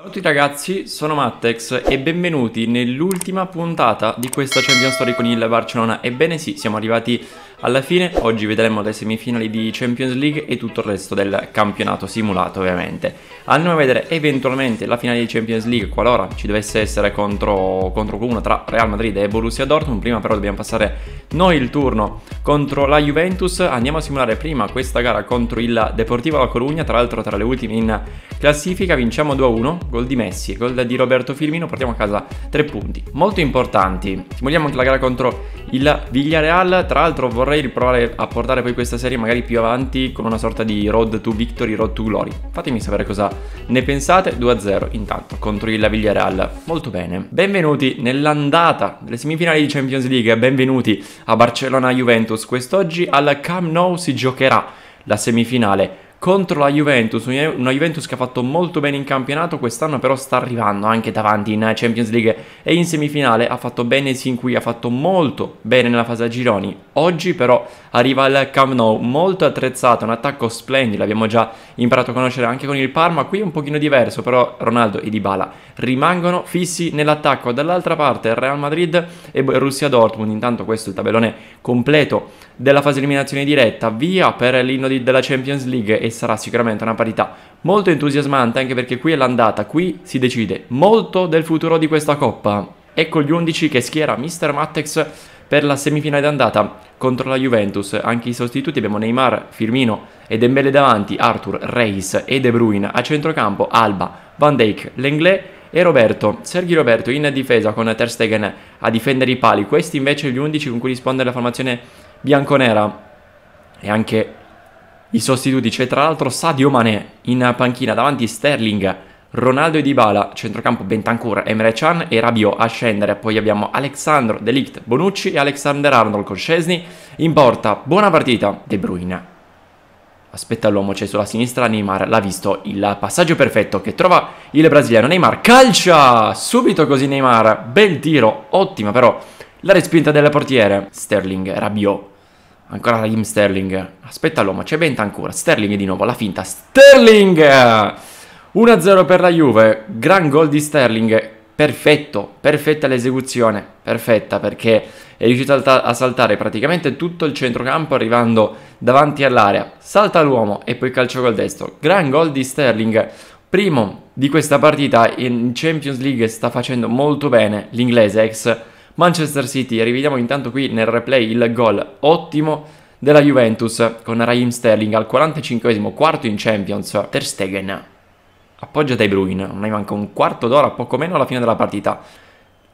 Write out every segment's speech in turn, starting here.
Ciao a tutti ragazzi, sono Mattex e benvenuti nell'ultima puntata di questa Champions Story con il Barcellona. Ebbene sì, siamo arrivati alla fine oggi vedremo le semifinali di Champions League e tutto il resto del campionato simulato ovviamente. Andiamo a vedere eventualmente la finale di Champions League qualora ci dovesse essere contro, contro qualcuno tra Real Madrid e Borussia Dortmund, prima però dobbiamo passare noi il turno contro la Juventus, andiamo a simulare prima questa gara contro il Deportivo La Corugna, tra l'altro tra le ultime in classifica, vinciamo 2-1, gol di Messi, gol di Roberto Firmino, portiamo a casa 3 punti, molto importanti. Simuliamo anche la gara contro il Villareal, tra l'altro vorrei vorrei riprovare a portare poi questa serie magari più avanti con una sorta di road to victory, road to glory. Fatemi sapere cosa ne pensate. 2-0 intanto contro il Villarreal. Molto bene. Benvenuti nell'andata delle semifinali di Champions League. Benvenuti a Barcellona Juventus. Quest'oggi al Camp Nou si giocherà la semifinale contro la Juventus, una Juventus che ha fatto molto bene in campionato, quest'anno però sta arrivando anche davanti in Champions League e in semifinale ha fatto bene sin qui, ha fatto molto bene nella fase a gironi. Oggi però arriva il Camp Nou molto attrezzato, un attacco splendido, l'abbiamo già imparato a conoscere anche con il Parma, qui è un pochino diverso, però Ronaldo e Dybala rimangono fissi nell'attacco. Dall'altra parte Real Madrid e Russia Dortmund, intanto questo è il tabellone completo della fase eliminazione diretta, via per l'inno della Champions League e sarà sicuramente una parità molto entusiasmante anche perché qui è l'andata, qui si decide molto del futuro di questa coppa. Ecco gli 11 che schiera Mr. Mattex per la semifinale d'andata contro la Juventus. Anche i sostituti abbiamo Neymar, Firmino e Dembele davanti, Arthur, Reis e De Bruyne. A centrocampo Alba, Van Dijk, Lenglet e Roberto. Sergi Roberto in difesa con Ter Stegen a difendere i pali. Questi invece gli 11 con cui risponde la formazione bianconera. E anche i sostituti. C'è cioè, tra l'altro Sadio Mané in panchina davanti Sterling, Ronaldo e Dybala, centrocampo Bentancur, Emre Can e Rabiot a scendere. Poi abbiamo Alexandro, Delict, Bonucci e Alexander Arnold con Scesni. In porta, buona partita, De Bruyne. Aspetta l'uomo, c'è sulla sinistra Neymar, l'ha visto, il passaggio perfetto che trova il brasiliano. Neymar calcia! Subito così Neymar, bel tiro, ottima però la respinta del portiere. Sterling, Rabiot Ancora Raheem Sterling. Aspetta l'uomo, c'è Benta ancora. Sterling di nuovo, la finta. Sterling! 1-0 per la Juve. Gran gol di Sterling. Perfetto, perfetta l'esecuzione. Perfetta perché è riuscito a saltare praticamente tutto il centrocampo arrivando davanti all'area. Salta l'uomo e poi calcio col destro. Gran gol di Sterling. Primo di questa partita in Champions League sta facendo molto bene l'inglese ex Manchester City. Rivediamo intanto qui nel replay il gol ottimo della Juventus con Raheem Sterling al 45 quarto in Champions. Ter Stegen appoggia De Bruyne, non ne manca un quarto d'ora, poco meno alla fine della partita.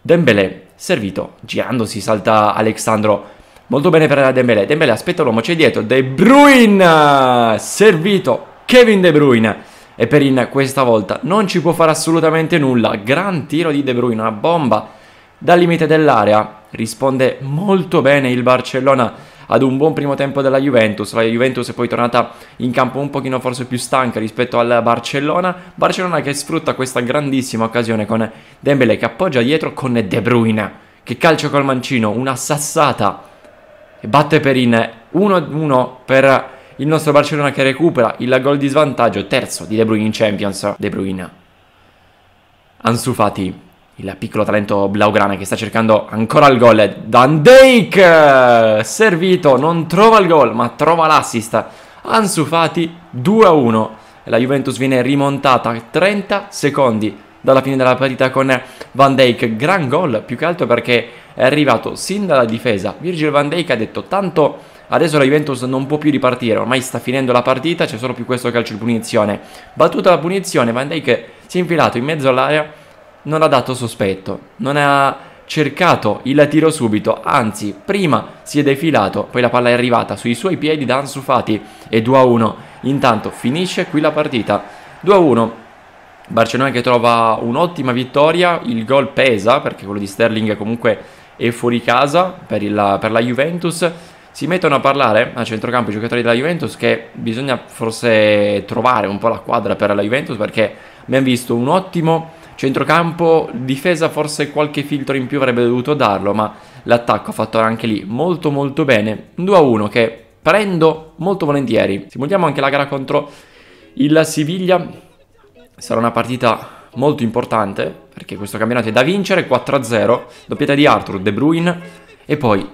Dembele, servito, girandosi salta Alexandro. Molto bene per Dembélé, Dembele aspetta l'uomo, c'è dietro, De Bruyne, servito, Kevin De Bruyne. E Perin questa volta non ci può fare assolutamente nulla, gran tiro di De Bruyne, una bomba dal limite dell'area. Risponde molto bene il Barcellona ad un buon primo tempo della Juventus. La Juventus è poi tornata in campo un pochino forse più stanca rispetto al Barcellona. Barcellona che sfrutta questa grandissima occasione con Dembele che appoggia dietro con De Bruyne che calcio col mancino, una sassata e batte per in 1-1 per il nostro Barcellona che recupera il gol di svantaggio terzo di De Bruyne in Champions. De Bruyne Ansufati il piccolo talento Blaugrana che sta cercando ancora il gol. È Dandake! Servito, non trova il gol, ma trova l'assist. Ansufati 2-1. La Juventus viene rimontata a 30 secondi dalla fine della partita con Van Dijk. Gran gol, più che altro perché è arrivato sin dalla difesa. Virgil Van Dijk ha detto tanto... Adesso la Juventus non può più ripartire, ormai sta finendo la partita, c'è solo più questo calcio di punizione. Battuta la punizione, Van Dijk si è infilato in mezzo all'area non ha dato sospetto, non ha cercato il tiro subito, anzi prima si è defilato, poi la palla è arrivata sui suoi piedi da Ansu Fati e 2-1. Intanto finisce qui la partita. 2-1. Barcellona che trova un'ottima vittoria, il gol pesa perché quello di Sterling comunque è fuori casa per, il, per la Juventus. Si mettono a parlare a centrocampo i giocatori della Juventus che bisogna forse trovare un po' la quadra per la Juventus perché abbiamo visto un ottimo Centrocampo, difesa forse qualche filtro in più avrebbe dovuto darlo, ma l'attacco ha fatto anche lì molto molto bene. Un 2-1 che prendo molto volentieri. Simuliamo anche la gara contro il Siviglia. Sarà una partita molto importante perché questo campionato è da vincere 4-0, doppietta di Arthur, De Bruyne e poi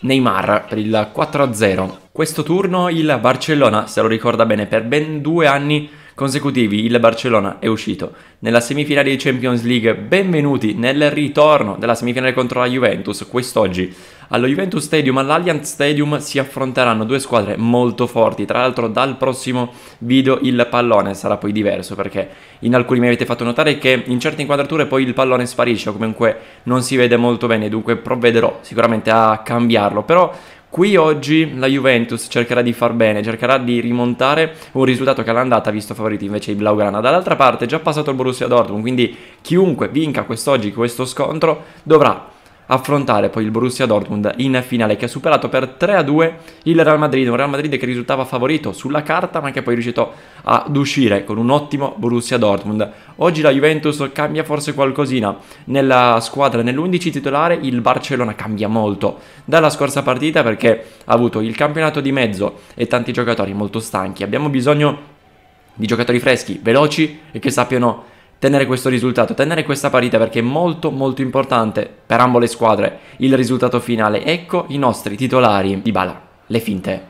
Neymar per il 4-0. Questo turno il Barcellona, se lo ricorda bene, per ben due anni consecutivi il Barcellona è uscito nella semifinale di Champions League. Benvenuti nel ritorno della semifinale contro la Juventus. Quest'oggi allo Juventus Stadium, all'Allianz Stadium si affronteranno due squadre molto forti. Tra l'altro dal prossimo video il pallone sarà poi diverso perché in alcuni mi avete fatto notare che in certe inquadrature poi il pallone sparisce o comunque non si vede molto bene, dunque provvederò sicuramente a cambiarlo, però Qui oggi la Juventus cercherà di far bene, cercherà di rimontare un risultato che all'andata ha visto favoriti invece i Blaugrana. Dall'altra parte è già passato il Borussia Dortmund, quindi chiunque vinca quest'oggi questo scontro dovrà affrontare poi il Borussia Dortmund in finale che ha superato per 3-2 il Real Madrid, un Real Madrid che risultava favorito sulla carta ma che poi è riuscito ad uscire con un ottimo Borussia Dortmund. Oggi la Juventus cambia forse qualcosina nella squadra, nell'11 titolare il Barcellona cambia molto dalla scorsa partita perché ha avuto il campionato di mezzo e tanti giocatori molto stanchi, abbiamo bisogno di giocatori freschi, veloci e che sappiano tenere questo risultato, tenere questa partita perché è molto molto importante per ambo le squadre il risultato finale. Ecco i nostri titolari di Bala, le finte.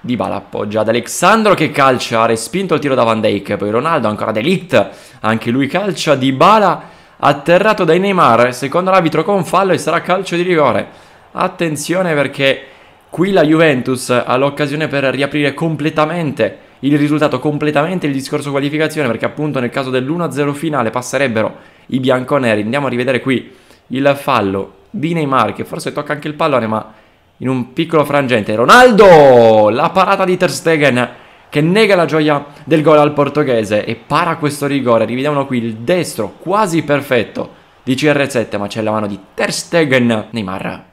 Di Bala appoggia ad Alessandro che calcia, ha respinto il tiro da Van Dijk, poi Ronaldo ancora Delict, anche lui calcia, Di Bala atterrato dai Neymar, secondo l'arbitro con fallo e sarà calcio di rigore. Attenzione perché qui la Juventus ha l'occasione per riaprire completamente il risultato completamente il discorso qualificazione perché appunto nel caso dell'1-0 finale passerebbero i bianconeri. Andiamo a rivedere qui il fallo di Neymar che forse tocca anche il pallone ma in un piccolo frangente. Ronaldo! La parata di Ter Stegen che nega la gioia del gol al portoghese e para questo rigore. Rivediamolo qui, il destro quasi perfetto di CR7 ma c'è la mano di Ter Stegen. Neymar.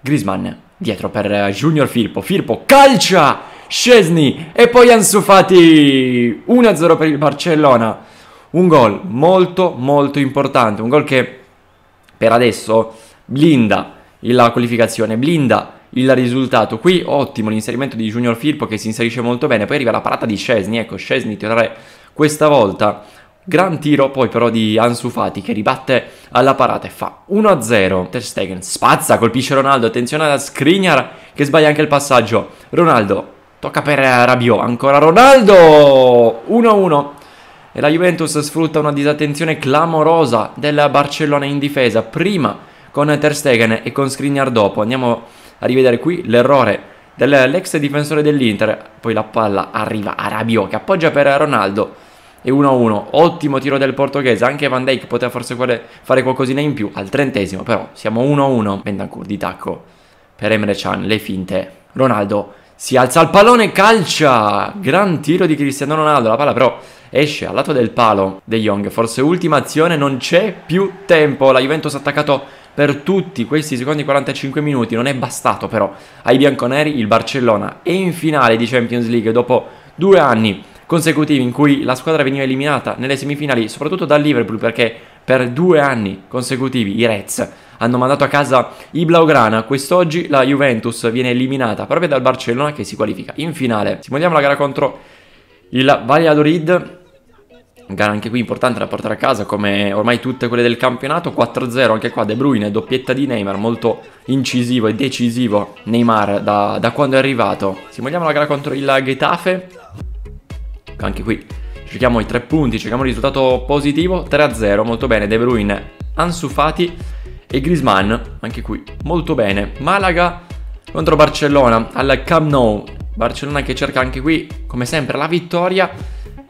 Grisman dietro per Junior Firpo. Firpo calcia! Scesni e poi Ansu Fati 1-0 per il Barcellona. Un gol molto molto importante, un gol che per adesso blinda la qualificazione, blinda il risultato. Qui ottimo l'inserimento di Junior Firpo che si inserisce molto bene, poi arriva la parata di Scesni, ecco Scesni titolare questa volta. Gran tiro poi però di Ansu Fati che ribatte alla parata e fa 1-0. Ter Stegen spazza, colpisce Ronaldo, attenzione alla Skriniar che sbaglia anche il passaggio. Ronaldo Tocca per eh, Rabiot, ancora Ronaldo, 1-1. E la Juventus sfrutta una disattenzione clamorosa del Barcellona in difesa, prima con Ter Stegen e con Skriniar dopo. Andiamo a rivedere qui l'errore dell'ex difensore dell'Inter, poi la palla arriva a Rabiot che appoggia per Ronaldo e 1-1, ottimo tiro del portoghese, anche Van Dijk poteva forse fare qualcosina in più al trentesimo, però siamo 1-1, Bentancur di tacco per Emre Can, le finte, Ronaldo si alza il pallone, calcia! Gran tiro di Cristiano Ronaldo, la palla però esce al lato del palo De Jong, forse ultima azione, non c'è più tempo, la Juventus ha attaccato per tutti questi secondi 45 minuti, non è bastato però ai bianconeri il Barcellona E in finale di Champions League dopo due anni consecutivi in cui la squadra veniva eliminata nelle semifinali soprattutto dal Liverpool perché per due anni consecutivi i Reds hanno mandato a casa i Blaugrana. Quest'oggi la Juventus viene eliminata proprio dal Barcellona che si qualifica in finale. Simuliamo la gara contro il Valladolid gara anche qui importante da portare a casa come ormai tutte quelle del campionato 4-0 anche qua De Bruyne doppietta di Neymar molto incisivo e decisivo Neymar da, da quando è arrivato simuliamo la gara contro il Getafe anche qui cerchiamo i tre punti cerchiamo il risultato positivo 3-0 molto bene De Bruyne Ansufati e Grisman, anche qui molto bene. Malaga contro Barcellona al Camp Nou. Barcellona che cerca anche qui, come sempre, la vittoria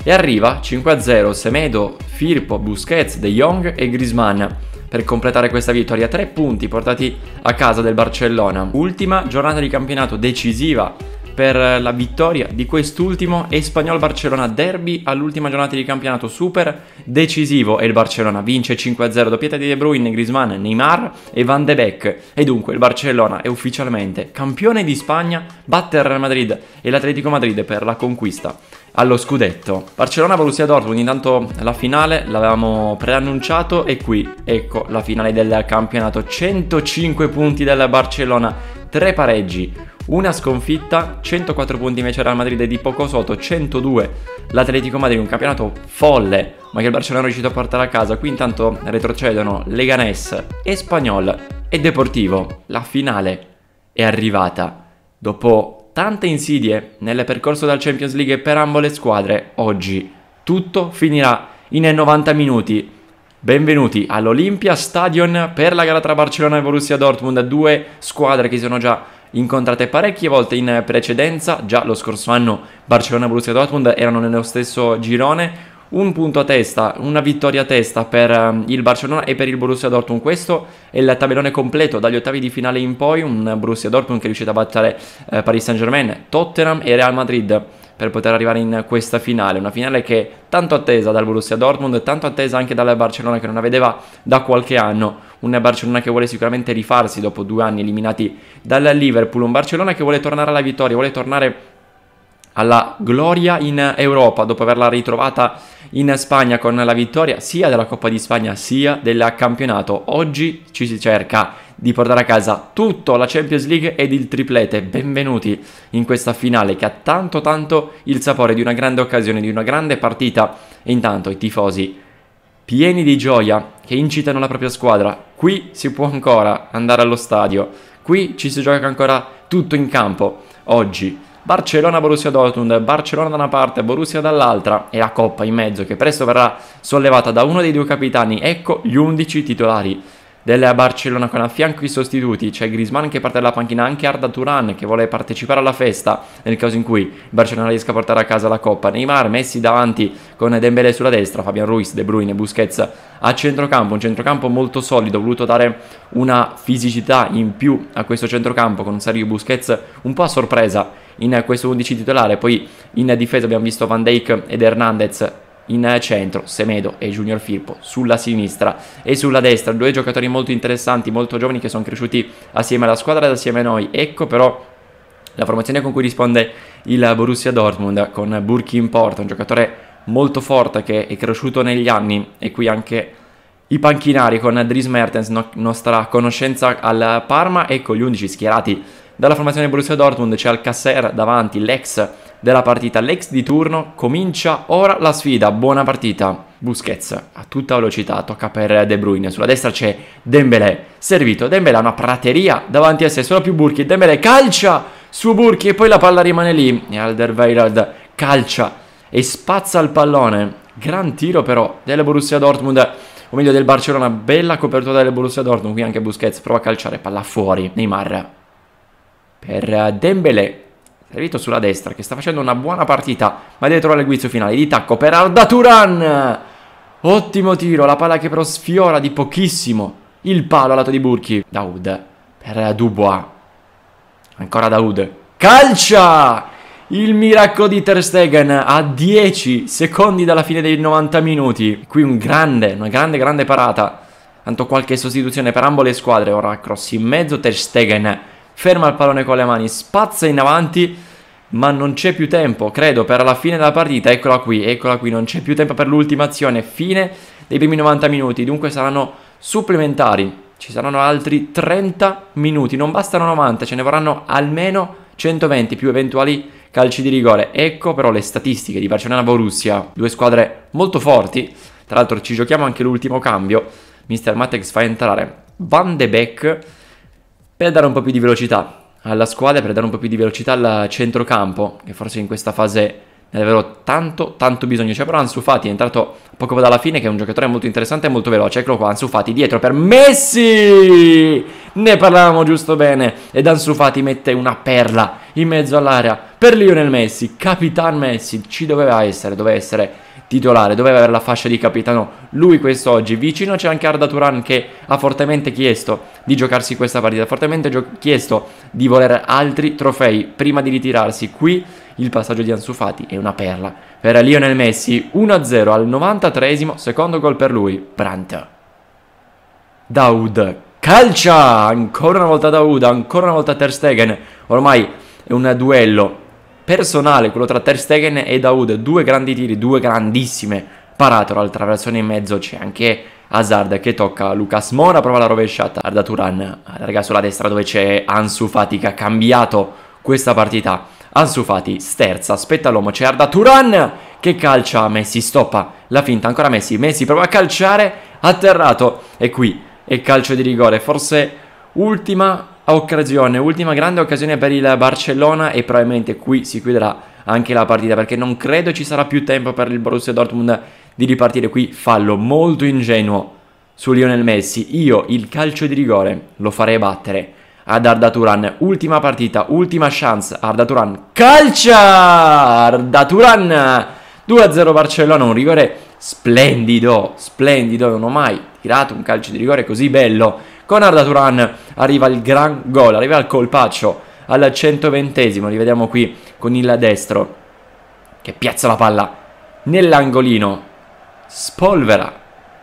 e arriva 5-0 Semedo, Firpo, Busquets, De Jong e Grisman per completare questa vittoria. Tre punti portati a casa del Barcellona. Ultima giornata di campionato decisiva per la vittoria di quest'ultimo e Spagnol Barcellona derby all'ultima giornata di campionato super decisivo e il Barcellona vince 5-0 doppietta di De Bruyne, Griezmann, Neymar e Van de Beek e dunque il Barcellona è ufficialmente campione di Spagna, batte il Real Madrid e l'Atletico Madrid per la conquista allo scudetto. Barcellona Borussia Dortmund, intanto la finale l'avevamo preannunciato e qui ecco la finale del campionato 105 punti del Barcellona, 3 pareggi una sconfitta, 104 punti invece al Real Madrid di poco sotto, 102 l'Atletico Madrid, un campionato folle, ma che il Barcellona è riuscito a portare a casa. Qui intanto retrocedono Leganés, Espanyol e Deportivo. La finale è arrivata. Dopo tante insidie nel percorso dal Champions League per ambo le squadre, oggi tutto finirà in 90 minuti. Benvenuti all'Olympia Stadion per la gara tra Barcellona e Borussia Dortmund, due squadre che sono già incontrate parecchie volte in precedenza, già lo scorso anno Barcellona, Borussia Dortmund erano nello stesso girone, un punto a testa, una vittoria a testa per ehm, il Barcellona e per il Borussia Dortmund. Questo è il tabellone completo dagli ottavi di finale in poi, un Borussia Dortmund che è riuscito a battere eh, Paris Saint-Germain, Tottenham e Real Madrid per poter arrivare in questa finale, una finale che tanto attesa dal Borussia Dortmund tanto attesa anche dalla Barcellona che non la vedeva da qualche anno, un Barcellona che vuole sicuramente rifarsi dopo due anni eliminati dal Liverpool, un Barcellona che vuole tornare alla vittoria, vuole tornare alla gloria in Europa dopo averla ritrovata in Spagna con la vittoria sia della Coppa di Spagna sia del campionato. Oggi ci si cerca di portare a casa tutto la Champions League ed il triplete. Benvenuti in questa finale che ha tanto tanto il sapore di una grande occasione, di una grande partita. E intanto i tifosi pieni di gioia che incitano la propria squadra. Qui si può ancora andare allo stadio, qui ci si gioca ancora tutto in campo. Oggi Barcellona-Borussia Dortmund, Barcellona da una parte, Borussia dall'altra e la Coppa in mezzo che presto verrà sollevata da uno dei due capitani, ecco gli 11 titolari del Barcellona con a fianco i sostituti, c'è Grisman che parte dalla panchina, anche Arda Turan che vuole partecipare alla festa nel caso in cui il Barcellona riesca a portare a casa la Coppa, Neymar messi davanti con Dembele sulla destra, Fabian Ruiz, De Bruyne, Busquets a centrocampo, un centrocampo molto solido, voluto dare una fisicità in più a questo centrocampo con Sergio Busquets un po' a sorpresa in questo 11 titolare, poi in difesa abbiamo visto Van Dijk ed Hernandez in centro Semedo e Junior Firpo sulla sinistra e sulla destra due giocatori molto interessanti molto giovani che sono cresciuti assieme alla squadra ed assieme a noi ecco però la formazione con cui risponde il Borussia Dortmund con Burkin Porta un giocatore molto forte che è cresciuto negli anni e qui anche i panchinari con Dries Mertens no- nostra conoscenza al Parma e con gli 11 schierati dalla formazione Borussia Dortmund c'è Alcacer davanti l'ex della partita, l'ex di turno, comincia ora la sfida, buona partita. Busquets a tutta velocità tocca per De Bruyne, sulla destra c'è Dembélé, servito, Dembélé ha una prateria davanti a sé, solo più Burki, Dembélé calcia su Burki e poi la palla rimane lì e Alderweireld calcia e spazza il pallone. Gran tiro però del Borussia Dortmund o meglio del Barcellona, bella copertura del Borussia Dortmund, qui anche Busquets prova a calciare, palla fuori, Neymar per Dembélé Servito sulla destra che sta facendo una buona partita, ma deve trovare il guizzo finale di tacco per Arda Turan. Ottimo tiro, la palla che però sfiora di pochissimo il palo al lato di Burki. Daoud per Dubois. Ancora Daoud. Calcia! Il miracolo di Ter Stegen a 10 secondi dalla fine dei 90 minuti. Qui un grande, una grande, grande parata. Tanto qualche sostituzione per ambo le squadre. Ora cross in mezzo Ter Stegen ferma il pallone con le mani, spazza in avanti, ma non c'è più tempo, credo, per la fine della partita, eccola qui, eccola qui, non c'è più tempo per l'ultima azione, fine dei primi 90 minuti, dunque saranno supplementari, ci saranno altri 30 minuti, non bastano 90, ce ne vorranno almeno 120 più eventuali calci di rigore. Ecco però le statistiche di Barcellona-Borussia, due squadre molto forti, tra l'altro ci giochiamo anche l'ultimo cambio, Mister Matex fa entrare Van de Beek per dare un po' più di velocità alla squadra, per dare un po' più di velocità al centrocampo, che forse in questa fase ne davvero tanto, tanto bisogno. C'è però Ansu Fati, è entrato poco dalla fine, che è un giocatore molto interessante e molto veloce. Eccolo qua, Ansu Fati dietro per Messi! Ne parlavamo giusto bene. Ed Ansu Fati mette una perla in mezzo all'area per Lionel Messi, Capitan Messi, ci doveva essere, doveva essere titolare, doveva avere la fascia di capitano lui quest'oggi. Vicino c'è anche Arda Turan che ha fortemente chiesto di giocarsi questa partita, ha fortemente gio- chiesto di volere altri trofei prima di ritirarsi. Qui il passaggio di Ansu Fati è una perla. Per Lionel Messi 1-0 al 93 secondo gol per lui, Brandt. Daud calcia ancora una volta Daud, ancora una volta Ter Stegen. Ormai è un duello personale, quello tra Ter Stegen e Daoud, due grandi tiri, due grandissime parate, ora attraversone in mezzo c'è anche Hazard che tocca Lucas Mora, prova la rovesciata, Arda Turan allarga sulla destra dove c'è Ansu Fati che ha cambiato questa partita, Ansu Fati sterza, aspetta l'uomo, c'è Arda Turan che calcia Messi, stoppa la finta, ancora Messi, Messi prova a calciare, atterrato e qui è calcio di rigore, forse ultima occasione, ultima grande occasione per il Barcellona e probabilmente qui si chiuderà anche la partita perché non credo ci sarà più tempo per il Borussia Dortmund di ripartire qui fallo molto ingenuo su Lionel Messi io il calcio di rigore lo farei battere ad Arda Turan ultima partita ultima chance Arda Turan calcia Arda Turan 2-0 Barcellona un rigore splendido splendido non ho mai tirato un calcio di rigore così bello con Arda Turan arriva il gran gol, arriva il colpaccio al 120esimo, li vediamo qui con il destro che piazza la palla nell'angolino, spolvera,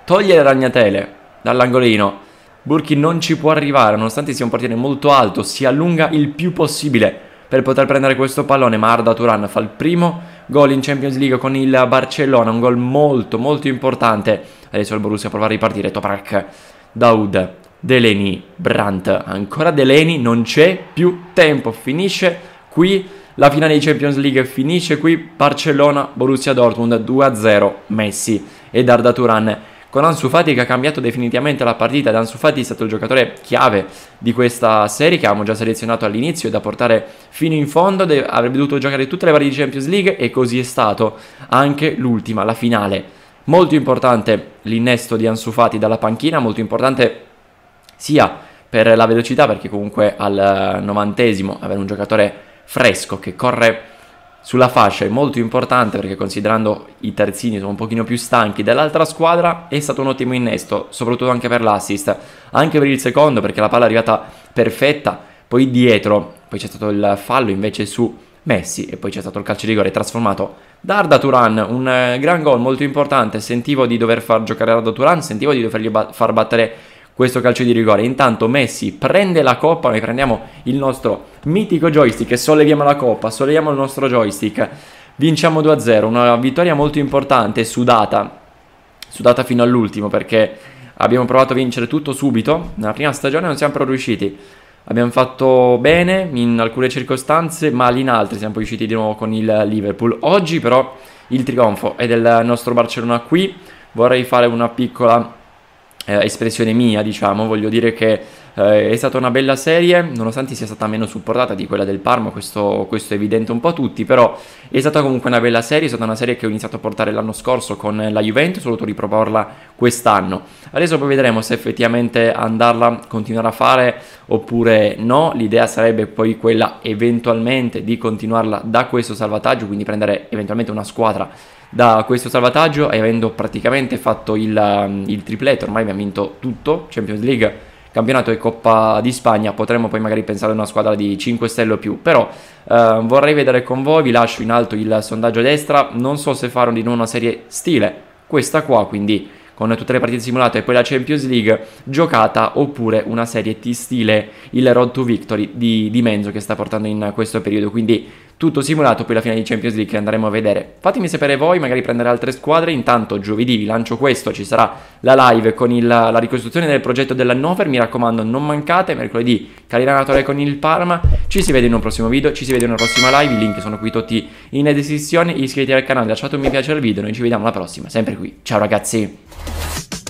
toglie le ragnatele dall'angolino. Burki non ci può arrivare, nonostante sia un portiere molto alto, si allunga il più possibile per poter prendere questo pallone, ma Arda Turan fa il primo gol in Champions League con il Barcellona, un gol molto molto importante. Adesso il Borussia prova a ripartire, Toprak, Daoud, Deleni Brandt. Ancora Deleni, non c'è più tempo, finisce qui. La finale di Champions League finisce qui, Barcellona, Borussia Dortmund 2-0, Messi e Darda Turan con Ansu Fati che ha cambiato definitivamente la partita ed Ansu Fati è stato il giocatore chiave di questa serie che avevamo già selezionato all'inizio e da portare fino in fondo De- avrebbe dovuto giocare tutte le varie di Champions League e così è stato anche l'ultima, la finale molto importante l'innesto di Ansu Fati dalla panchina molto importante sia per la velocità, perché comunque al novantesimo avere un giocatore fresco che corre sulla fascia è molto importante perché considerando i terzini sono un pochino più stanchi dell'altra squadra è stato un ottimo innesto soprattutto anche per l'assist anche per il secondo perché la palla è arrivata perfetta poi dietro poi c'è stato il fallo invece su Messi e poi c'è stato il calcio di rigore trasformato da Arda Turan un eh, gran gol molto importante sentivo di dover far giocare Arda Turan sentivo di dovergli ba- far battere questo calcio di rigore. Intanto Messi prende la coppa, noi prendiamo il nostro mitico joystick e solleviamo la coppa, solleviamo il nostro joystick. Vinciamo 2-0, una vittoria molto importante, sudata, sudata fino all'ultimo perché abbiamo provato a vincere tutto subito, nella prima stagione non siamo proprio riusciti. Abbiamo fatto bene in alcune circostanze, ma in altre siamo poi riusciti di nuovo con il Liverpool. Oggi però il trionfo è del nostro Barcellona qui. Vorrei fare una piccola eh, espressione mia, diciamo, voglio dire che eh, è stata una bella serie, nonostante sia stata meno supportata di quella del Parma, questo, questo, è evidente un po' a tutti, però è stata comunque una bella serie, è stata una serie che ho iniziato a portare l'anno scorso con la Juventus, ho voluto riproporla quest'anno. Adesso poi vedremo se effettivamente andarla continuare a fare oppure no, l'idea sarebbe poi quella eventualmente di continuarla da questo salvataggio, quindi prendere eventualmente una squadra da questo salvataggio e avendo praticamente fatto il, um, il tripletto, ormai abbiamo vinto tutto, Champions League, campionato e Coppa di Spagna, potremmo poi magari pensare a una squadra di 5 stelle o più, però eh, vorrei vedere con voi, vi lascio in alto il sondaggio a destra, non so se farò di nuovo una serie stile, questa qua, quindi con tutte le partite simulate e poi la Champions League giocata oppure una serie T stile il Road to Victory di, di Menzo che sta portando in questo periodo quindi tutto simulato poi la finale di Champions League che andremo a vedere. Fatemi sapere voi, magari prendere altre squadre. Intanto giovedì vi lancio questo, ci sarà la live con il, la ricostruzione del progetto dell'Hannover. Mi raccomando, non mancate. Mercoledì Carirana Torre con il Parma. Ci si vede in un prossimo video, ci si vede in una prossima live. I link sono qui tutti in descrizione. Iscriviti al canale, lasciate un mi piace al video. Noi ci vediamo alla prossima, sempre qui. Ciao ragazzi!